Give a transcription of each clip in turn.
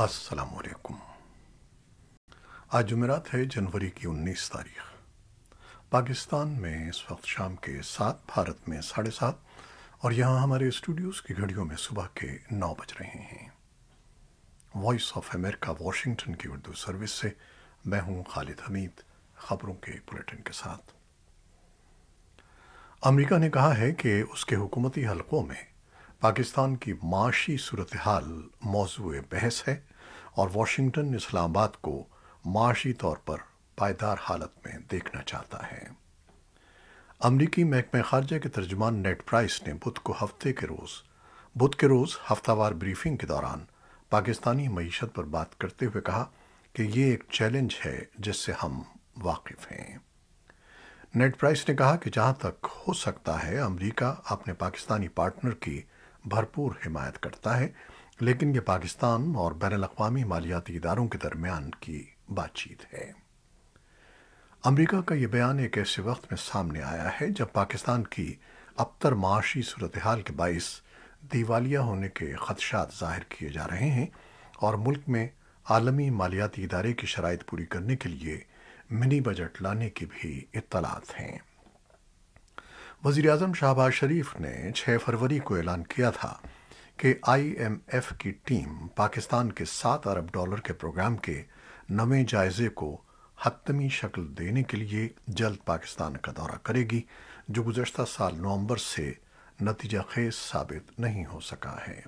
السلام علیکم آج جمعرات ہے جنوری کی انیس تاریخ پاکستان میں اس وقت شام کے سات بھارت میں ساڑھے سات اور یہاں ہمارے اسٹوڈیوز کی گھڑیوں میں صبح کے نو بج رہے ہیں وائس آف امریکہ واشنگٹن کی اردو سروس سے میں ہوں خالد حمید خبروں کے بلٹن کے ساتھ امریکہ نے کہا ہے کہ اس کے حکومتی حلقوں میں پاکستان کی معاشی صورتحال موضوع بحث ہے اور واشنگٹن اسلام آباد کو معاشی طور پر پائیدار حالت میں دیکھنا چاہتا ہے امریکی محکمہ خارجہ کے ترجمان نیٹ پرائس نے بدھ بدھ کو ہفتے کے کے روز روز ہفتہ وار بریفنگ کے دوران پاکستانی معیشت پر بات کرتے ہوئے کہا کہ یہ ایک چیلنج ہے جس سے ہم واقف ہیں نیٹ پرائس نے کہا کہ جہاں تک ہو سکتا ہے امریکہ اپنے پاکستانی پارٹنر کی بھرپور حمایت کرتا ہے لیکن یہ پاکستان اور بین الاقوامی مالیاتی اداروں کے درمیان کی بات چیت ہے امریکہ کا یہ بیان ایک ایسے وقت میں سامنے آیا ہے جب پاکستان کی ابتر معاشی صورتحال کے باعث دیوالیہ ہونے کے خدشات ظاہر کیے جا رہے ہیں اور ملک میں عالمی مالیاتی ادارے کی شرائط پوری کرنے کے لیے منی بجٹ لانے کی بھی اطلاعات ہیں وزیر اعظم شہباز شریف نے چھ فروری کو اعلان کیا تھا کہ آئی ایم ایف کی ٹیم پاکستان کے سات ارب ڈالر کے پروگرام کے نویں جائزے کو حتمی شکل دینے کے لیے جلد پاکستان کا دورہ کرے گی جو گزشتہ سال نومبر سے نتیجہ خیز ثابت نہیں ہو سکا ہے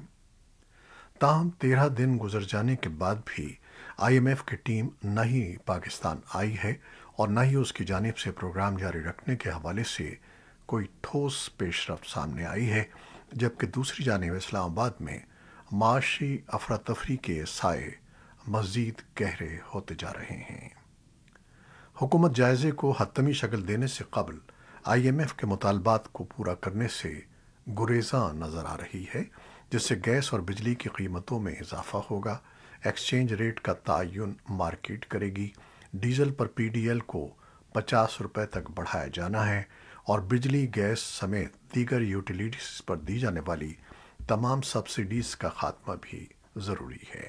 تاہم تیرہ دن گزر جانے کے بعد بھی آئی ایم ایف کی ٹیم نہ ہی پاکستان آئی ہے اور نہ ہی اس کی جانب سے پروگرام جاری رکھنے کے حوالے سے کوئی ٹھوس پیش رفت سامنے آئی ہے جبکہ دوسری جانب اسلام آباد میں معاشی افراتفری کے سائے مزید گہرے ہوتے جا رہے ہیں حکومت جائزے کو حتمی شکل دینے سے قبل آئی ایم ایف کے مطالبات کو پورا کرنے سے گریزاں نظر آ رہی ہے جس سے گیس اور بجلی کی قیمتوں میں اضافہ ہوگا ایکسچینج ریٹ کا تعین مارکیٹ کرے گی ڈیزل پر پی ڈی ایل کو پچاس روپے تک بڑھایا جانا ہے اور بجلی گیس سمیت دیگر یوٹیلیٹیز پر دی جانے والی تمام سبسڈیز کا خاتمہ بھی ضروری ہے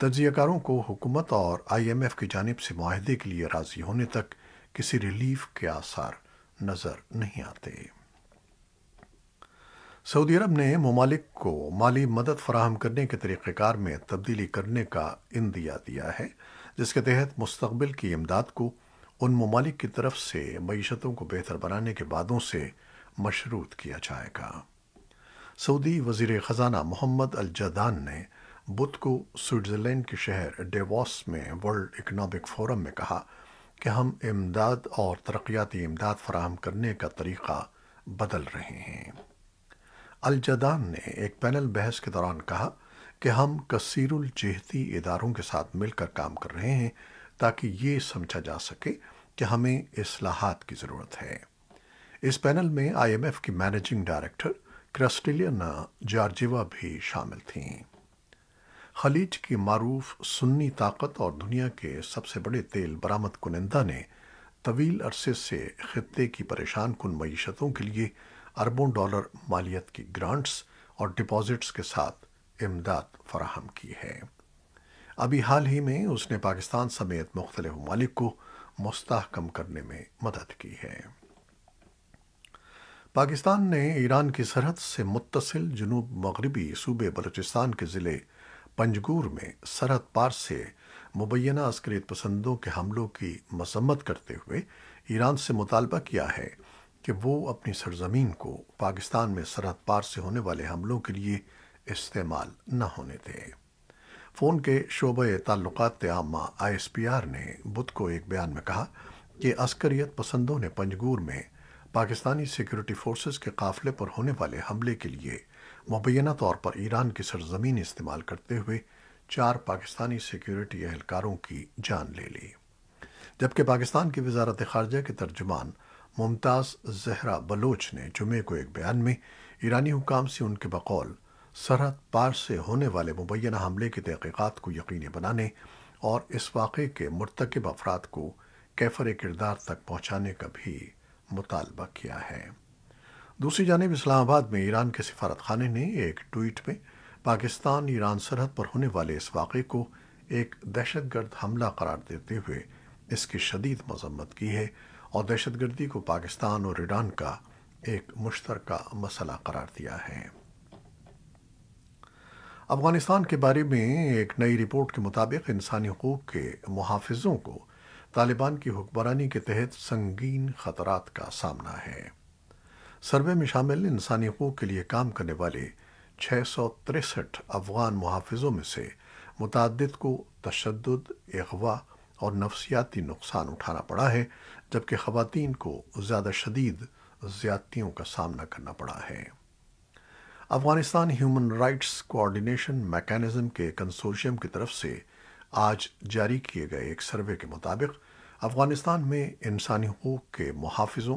تجزیہ کاروں کو حکومت اور آئی ایم ایف کی جانب سے معاہدے کے لیے راضی ہونے تک کسی ریلیف کے آثار نظر نہیں آتے سعودی عرب نے ممالک کو مالی مدد فراہم کرنے کے طریقہ کار میں تبدیلی کرنے کا اندیا دیا ہے جس کے تحت مستقبل کی امداد کو ان ممالک کی طرف سے معیشتوں کو بہتر بنانے کے بعدوں سے مشروط کیا جائے گا سعودی وزیر خزانہ محمد الجدان نے بدھ کو سوئٹزرلینڈ کے شہر ڈیواس میں ورلڈ اکنامک فورم میں کہا کہ ہم امداد اور ترقیاتی امداد فراہم کرنے کا طریقہ بدل رہے ہیں الجدان نے ایک پینل بحث کے دوران کہا کہ ہم کثیر الجہتی اداروں کے ساتھ مل کر کام کر رہے ہیں تاکہ یہ سمجھا جا سکے کہ ہمیں اصلاحات کی ضرورت ہے اس پینل میں آئی ایم ایف کی مینیجنگ ڈائریکٹر کرسٹیلینا جارجیوا بھی شامل تھیں خلیج کی معروف سنی طاقت اور دنیا کے سب سے بڑے تیل برآمد کنندہ نے طویل عرصے سے خطے کی پریشان کن معیشتوں کے لیے اربوں ڈالر مالیت کی گرانٹس اور ڈپازٹس کے ساتھ امداد فراہم کی ہے ابھی حال ہی میں اس نے پاکستان سمیت مختلف ممالک کو مستحکم کرنے میں مدد کی ہے پاکستان نے ایران کی سرحد سے متصل جنوب مغربی صوبے بلوچستان کے ضلع پنجگور میں سرحد پار سے مبینہ عسکریت پسندوں کے حملوں کی مذمت کرتے ہوئے ایران سے مطالبہ کیا ہے کہ وہ اپنی سرزمین کو پاکستان میں سرحد پار سے ہونے والے حملوں کے لیے استعمال نہ ہونے دیں فون کے شعبہ تعلقات عامہ آئی ایس پی آر نے بدھ کو ایک بیان میں کہا کہ عسکریت پسندوں نے پنجگور میں پاکستانی سیکیورٹی فورسز کے قافلے پر ہونے والے حملے کے لیے مبینہ طور پر ایران کی سرزمین استعمال کرتے ہوئے چار پاکستانی سیکیورٹی اہلکاروں کی جان لے لی جبکہ پاکستان کی وزارت خارجہ کے ترجمان ممتاز زہرا بلوچ نے جمعے کو ایک بیان میں ایرانی حکام سے ان کے بقول سرحد پار سے ہونے والے مبینہ حملے کی تحقیقات کو یقینی بنانے اور اس واقعے کے مرتکب افراد کو کیفر کردار تک پہنچانے کا بھی مطالبہ کیا ہے دوسری جانب اسلام آباد میں ایران کے سفارت خانے نے ایک ٹویٹ میں پاکستان ایران سرحد پر ہونے والے اس واقعے کو ایک دہشت گرد حملہ قرار دیتے ہوئے اس کی شدید مذمت کی ہے اور دہشت گردی کو پاکستان اور ایران کا ایک مشترکہ مسئلہ قرار دیا ہے افغانستان کے بارے میں ایک نئی رپورٹ کے مطابق انسانی حقوق کے محافظوں کو طالبان کی حکمرانی کے تحت سنگین خطرات کا سامنا ہے سروے میں شامل انسانی حقوق کے لیے کام کرنے والے چھ سو افغان محافظوں میں سے متعدد کو تشدد اغوا اور نفسیاتی نقصان اٹھانا پڑا ہے جبکہ خواتین کو زیادہ شدید زیادتیوں کا سامنا کرنا پڑا ہے Afghanistan human rights coordination mechanism کے کنسورشیم کی طرف سے آج جاری کیے گئے ایک سروے کے مطابق افغانستان میں انسانی حقوق کے محافظوں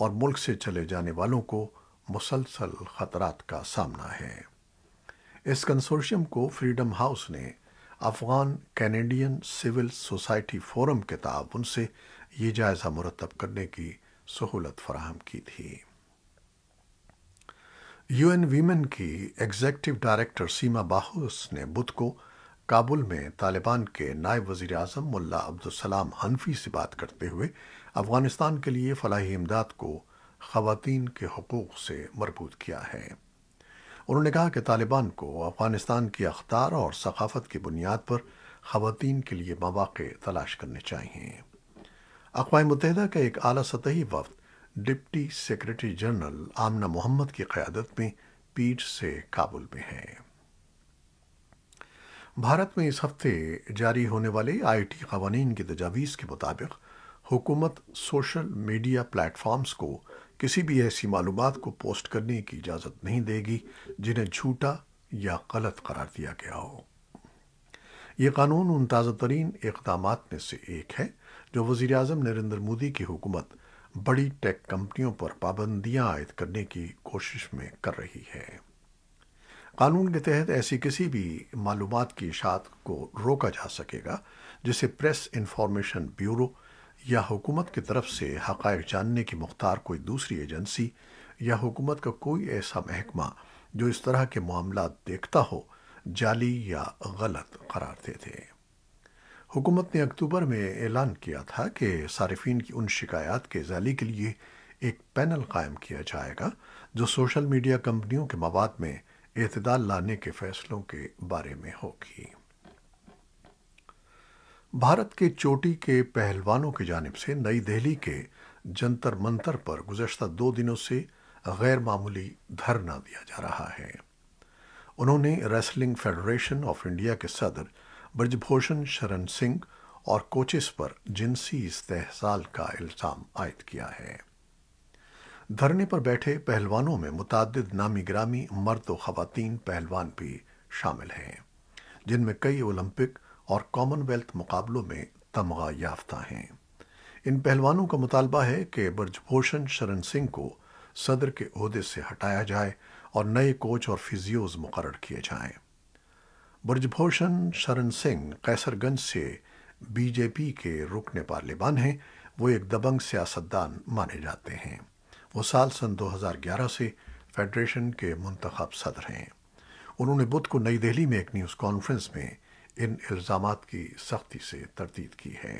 اور ملک سے چلے جانے والوں کو مسلسل خطرات کا سامنا ہے اس کنسورشیم کو فریڈم ہاؤس نے Afghan Canadian civil society forum کے تعاون سے یہ جائزہ مرتب کرنے کی سہولت فراہم کی تھی یو این ویمن کی ایگزیکٹو ڈائریکٹر سیما باہوس نے بدھ کو کابل میں طالبان کے نائب وزیر اعظم ملا عبدالسلام حنفی سے بات کرتے ہوئے افغانستان کے لیے فلاحی امداد کو خواتین کے حقوق سے مربوط کیا ہے انہوں نے کہا کہ طالبان کو افغانستان کی اختار اور ثقافت کی بنیاد پر خواتین کے لیے مواقع تلاش کرنے چاہئیں اقوام متحدہ کا ایک اعلیٰ سطحی وفد deputy secretary general Amina Mohammed کی قیادت میں پیٹ سے کابل میں ہیں بھارت میں اس ہفتے جاری ہونے والے آئی ٹی قوانین کی تجاویز کے مطابق حکومت سوشل میڈیا پلیٹ فارمز کو کسی بھی ایسی معلومات کو پوسٹ کرنے کی اجازت نہیں دے گی جنہیں جھوٹا یا غلط قرار دیا گیا ہو یہ قانون ان تازہ ترین اقدامات میں سے ایک ہے جو وزیراعظم نریندر مودی کی حکومت بڑی ٹیک کمپنیوں پر پابندیاں عائد کرنے کی کوشش میں کر رہی ہے قانون کے تحت ایسی کسی بھی معلومات کی اشاعت کو روکا جا سکے گا جسے پریس انفارمیشن بیورو یا حکومت کی طرف سے حقائق جاننے کی مختار کوئی دوسری ایجنسی یا حکومت کا کوئی ایسا محکمہ جو اس طرح کے معاملات دیکھتا ہو جعلی یا غلط قرار دیتے ہیں حکومت نے اکتوبر میں اعلان کیا تھا کہ صارفین کی ان شکایات کے زالی کے لیے ایک پینل قائم کیا جائے گا جو سوشل میڈیا کمپنیوں کے مواد میں اعتدال لانے کے فیصلوں کے بارے میں ہوگی بھارت کے چوٹی کے پہلوانوں کی جانب سے نئی دہلی کے جنتر منتر پر گزشتہ دو دنوں سے غیر معمولی دھرنا دیا جا رہا ہے انہوں نے ریسلنگ فیڈریشن آف انڈیا کے صدر برجبھوشن شرن سنگھ اور کوچس پر جنسی استحصال کا الزام عائد کیا ہے دھرنے پر بیٹھے پہلوانوں میں متعدد نامی گرامی مرد و خواتین پہلوان بھی شامل ہیں جن میں کئی اولمپک اور کامن ویلتھ مقابلوں میں تمغہ یافتہ ہیں ان پہلوانوں کا مطالبہ ہے کہ برج بھوشن شرن سنگھ کو صدر کے عہدے سے ہٹایا جائے اور نئے کوچ اور فیزیوز مقرر کیے جائیں برج بھوشن شرن سنگھ قیسر گنج سے بی جے پی کے رکن پارلیمان ہیں وہ ایک دبنگ سیاستدان مانے جاتے ہیں وہ سال سن دو ہزار گیارہ سے فیڈریشن کے منتخب صدر ہیں انہوں نے بدھ کو نئی دہلی میں ایک نیوز کانفرنس میں ان الزامات کی سختی سے تردید کی ہے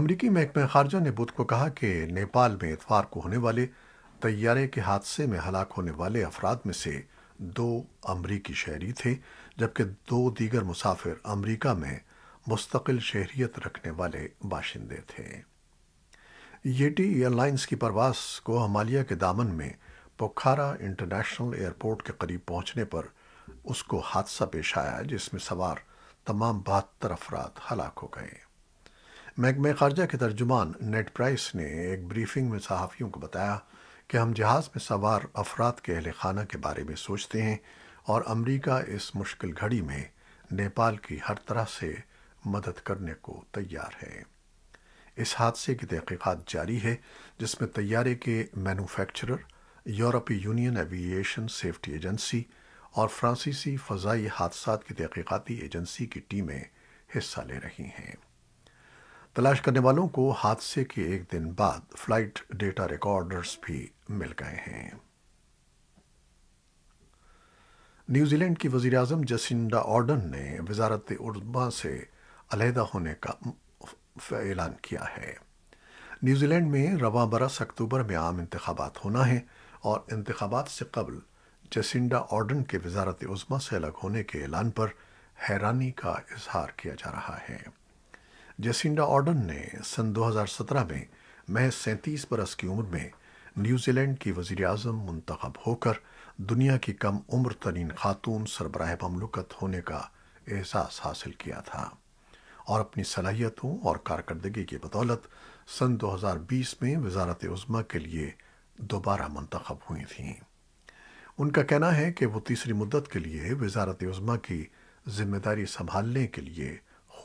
امریکی محکمہ خارجہ نے بدھ کو کہا کہ نیپال میں اتوار کو ہونے والے طیارے کے حادثے میں ہلاک ہونے والے افراد میں سے دو امریکی شہری تھے جبکہ دو دیگر مسافر امریکہ میں مستقل شہریت رکھنے والے باشندے تھے ایئر لائنز کی پرواز کو ہمالیہ کے دامن میں پوکھارا انٹرنیشنل ایئرپورٹ کے قریب پہنچنے پر اس کو حادثہ پیش آیا جس میں سوار تمام بہتر افراد ہلاک ہو گئے محکمہ خارجہ کے ترجمان نیٹ پرائس نے ایک بریفنگ میں صحافیوں کو بتایا کہ ہم جہاز میں سوار افراد کے اہل خانہ کے بارے میں سوچتے ہیں اور امریکہ اس مشکل گھڑی میں نیپال کی ہر طرح سے مدد کرنے کو تیار ہے اس حادثے کی تحقیقات جاری ہے جس میں طیارے کے مینوفیکچرر یورپی یونین ایویشن سیفٹی ایجنسی اور فرانسیسی فضائی حادثات کی تحقیقاتی ایجنسی کی ٹیمیں حصہ لے رہی ہیں تلاش کرنے والوں کو حادثے کے ایک دن بعد فلائٹ ڈیٹا ریکارڈرز بھی مل گئے ہیں نیوزی لینڈ کی وزیراعظم جسنڈا آرڈن نے وزارت عظمہ سے علیحدہ نیوزی لینڈ میں رواں برس اکتوبر میں عام انتخابات ہونا ہے اور انتخابات سے قبل جسنڈا آرڈن کے وزارت عظمہ سے الگ ہونے کے اعلان پر حیرانی کا اظہار کیا جا رہا ہے جیسنڈا آرڈن نے سن دو ہزار سترہ میں محض سینتیس برس کی عمر میں نیوزی لینڈ کی وزیر اعظم منتخب ہو کر دنیا کی کم عمر ترین خاتون سربراہ مملکت ہونے کا احساس حاصل کیا تھا اور اپنی صلاحیتوں اور کارکردگی کی بدولت سن دو ہزار بیس میں وزارت عظمہ کے لیے دوبارہ منتخب ہوئی تھیں ان کا کہنا ہے کہ وہ تیسری مدت کے لیے وزارت عظمہ کی ذمہ داری سنبھالنے کے لیے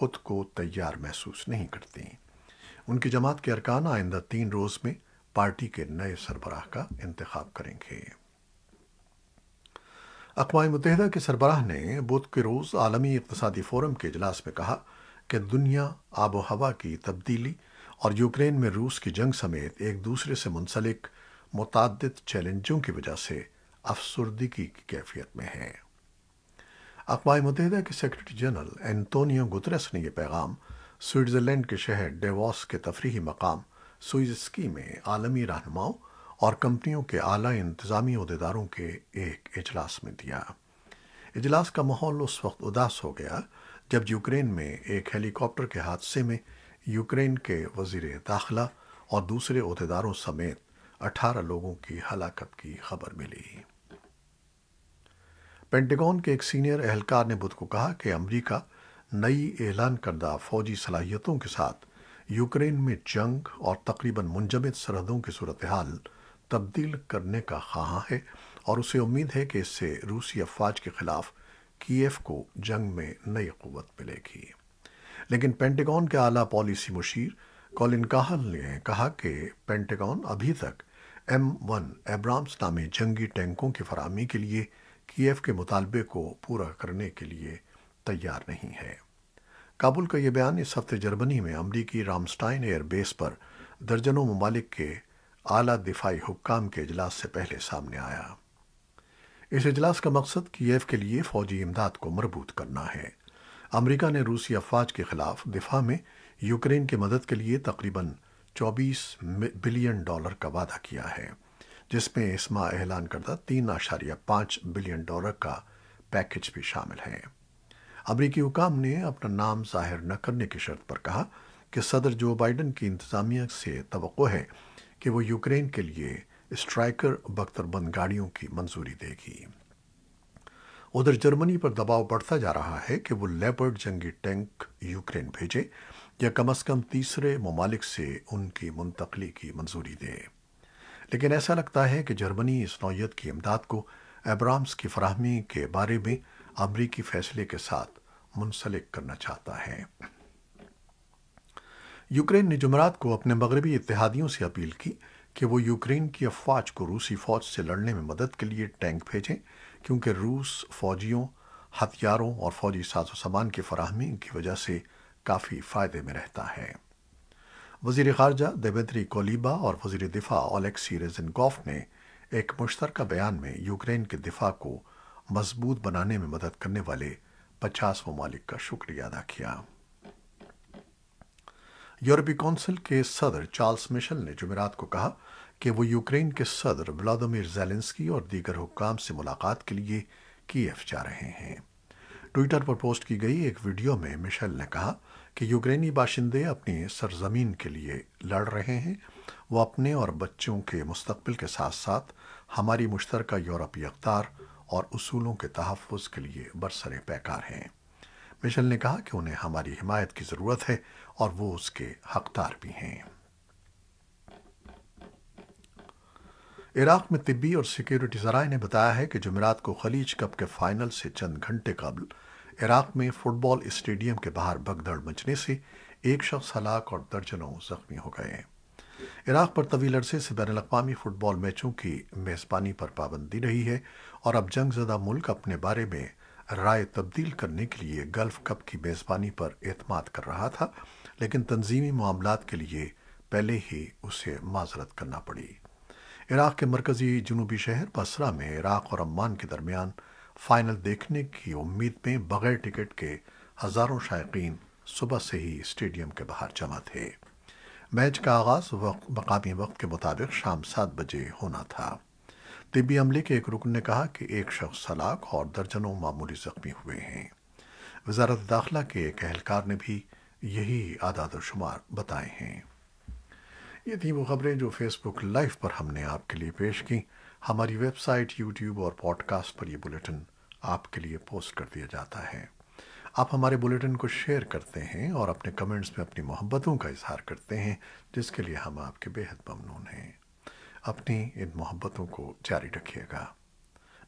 خود کو تیار محسوس نہیں کرتے ان کی جماعت کے ارکان آئندہ تین روز میں پارٹی کے نئے سربراہ کا انتخاب کریں گے اقوام متحدہ کے سربراہ نے بدھ کے روز عالمی اقتصادی فورم کے اجلاس میں کہا کہ دنیا آب و ہوا کی تبدیلی اور یوکرین میں روس کی جنگ سمیت ایک دوسرے سے منسلک متعدد چیلنجوں کی وجہ سے افسردگی کی کیفیت میں ہے اقوام متحدہ کے سیکرٹری جنرل اینتونیو گترس نے یہ پیغام سوئٹزرلینڈ کے شہر ڈیواس کے تفریحی مقام سوئزسکی میں عالمی رہنماؤں اور کمپنیوں کے اعلی انتظامی عہدیداروں کے ایک اجلاس میں دیا اجلاس کا ماحول اس وقت اداس ہو گیا جب یوکرین میں ایک ہیلی کاپٹر کے حادثے میں یوکرین کے وزیر داخلہ اور دوسرے عہدیداروں سمیت اٹھارہ لوگوں کی ہلاکت کی خبر ملی پینٹیگون کے ایک سینئر اہلکار نے بدھ کو کہا کہ امریکہ نئی اعلان کردہ فوجی صلاحیتوں کے ساتھ یوکرین میں جنگ اور تقریباً منجمد سرحدوں کی صورتحال تبدیل کرنے کا خواہاں ہے اور اسے امید ہے کہ اس سے روسی افواج کے خلاف کیف کو جنگ میں نئی قوت ملے گی لیکن پینٹیگون کے اعلیٰ پالیسی مشیر کاہل نے کہا کہ پینٹیگون ابھی تک ایم ون ایبرامس نامے جنگی ٹینکوں کی فراہمی کے لیے کیف کے مطالبے کو پورا کرنے کے لیے تیار نہیں ہے کابل کا یہ بیان اس ہفتے جرمنی میں امریکی رامسٹائن ایئر بیس پر درجنوں ممالک کے اعلی دفاعی حکام کے اجلاس سے پہلے سامنے آیا اس اجلاس کا مقصد کیف کے لیے فوجی امداد کو مربوط کرنا ہے امریکہ نے روسی افواج کے خلاف دفاع میں یوکرین کی مدد کے لیے تقریباً چوبیس بلین ڈالر کا وعدہ کیا ہے جس میں اسما اعلان کردہ تین اشاریہ پانچ بلین ڈالر کا پیکج بھی شامل ہے امریکی حکام نے اپنا نام ظاہر نہ کرنے کی شرط پر کہا کہ صدر جو بائیڈن کی انتظامیہ سے توقع ہے کہ وہ یوکرین کے لیے اسٹرائکر بند گاڑیوں کی منظوری دے گی ادھر جرمنی پر دباؤ بڑھتا جا رہا ہے کہ وہ لیپرڈ جنگی ٹینک یوکرین بھیجے یا کم از کم تیسرے ممالک سے ان کی منتقلی کی منظوری دے لیکن ایسا لگتا ہے کہ جرمنی اس نوعیت کی امداد کو ایبرامز کی فراہمی کے بارے میں امریکی فیصلے کے ساتھ منسلک کرنا چاہتا ہے یوکرین نے جمعرات کو اپنے مغربی اتحادیوں سے اپیل کی کہ وہ یوکرین کی افواج کو روسی فوج سے لڑنے میں مدد کے لیے ٹینک بھیجیں کیونکہ روس فوجیوں ہتھیاروں اور فوجی ساز و سامان کی فراہمی کی وجہ سے کافی فائدے میں رہتا ہے وزیر خارجہ دیبیدری کولیبا اور وزیر دفاع اولیکسی ریزنگوف نے ایک مشترکہ بیان میں یوکرین کے دفاع کو مضبوط بنانے میں مدد کرنے والے پچاس ممالک کا شکریہ ادا کیا یورپی کونسل کے صدر چارلز مشل نے جمعرات کو کہا کہ وہ یوکرین کے صدر ولادیمیر زیلنسکی اور دیگر حکام سے ملاقات کے لیے کی ایف جا رہے ہیں ٹویٹر پر پوسٹ کی گئی ایک ویڈیو میں مشل نے کہا کہ یوکرینی باشندے اپنی سرزمین کے لیے لڑ رہے ہیں وہ اپنے اور بچوں کے مستقبل کے ساتھ ساتھ ہماری مشترکہ یورپی اقدار اور اصولوں کے تحفظ کے لیے برسر پیکار ہیں مشل نے کہا کہ انہیں ہماری حمایت کی ضرورت ہے اور وہ اس کے حقدار بھی ہیں عراق میں طبی اور سیکیورٹی ذرائع نے بتایا ہے کہ جمعرات کو خلیج کپ کے فائنل سے چند گھنٹے قبل عراق میں فٹ بال اسٹیڈیم کے باہر بگدڑ مچنے سے ایک شخص ہلاک اور درجنوں زخمی ہو گئے عراق پر طویل عرصے سے بین الاقوامی فٹ بال میچوں کی میزبانی پر پابندی رہی ہے اور اب جنگ زدہ ملک اپنے بارے میں رائے تبدیل کرنے کے لیے گلف کپ کی میزبانی پر اعتماد کر رہا تھا لیکن تنظیمی معاملات کے لیے پہلے ہی اسے معذرت کرنا پڑی عراق کے مرکزی جنوبی شہر بسرا میں عراق اور عمان کے درمیان فائنل دیکھنے کی امید میں بغیر ٹکٹ کے ہزاروں شائقین صبح سے ہی اسٹیڈیم کے باہر جمع تھے میچ کا آغاز مقامی وقت کے مطابق شام سات بجے ہونا تھا طبی عملے کے ایک رکن نے کہا کہ ایک شخص ہلاک اور درجنوں معمولی زخمی ہوئے ہیں وزارت داخلہ کے ایک اہلکار نے بھی یہی اعداد و شمار بتائے ہیں یہ تھی وہ خبریں جو فیس بک لائیو پر ہم نے آپ کے لیے پیش کی ہماری ویب سائٹ یوٹیوب اور پوڈ کاسٹ پر یہ بلٹن آپ کے لیے پوسٹ کر دیا جاتا ہے آپ ہمارے بلیٹن کو شیئر کرتے ہیں اور اپنے کمنٹس میں اپنی محبتوں کا اظہار کرتے ہیں جس کے لیے ہم آپ کے بے حد ممنون ہیں اپنی ان محبتوں کو جاری رکھیے گا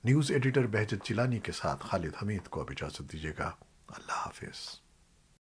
نیوز ایڈیٹر بہجت جیلانی کے ساتھ خالد حمید کو اب اجازت دیجیے گا اللہ حافظ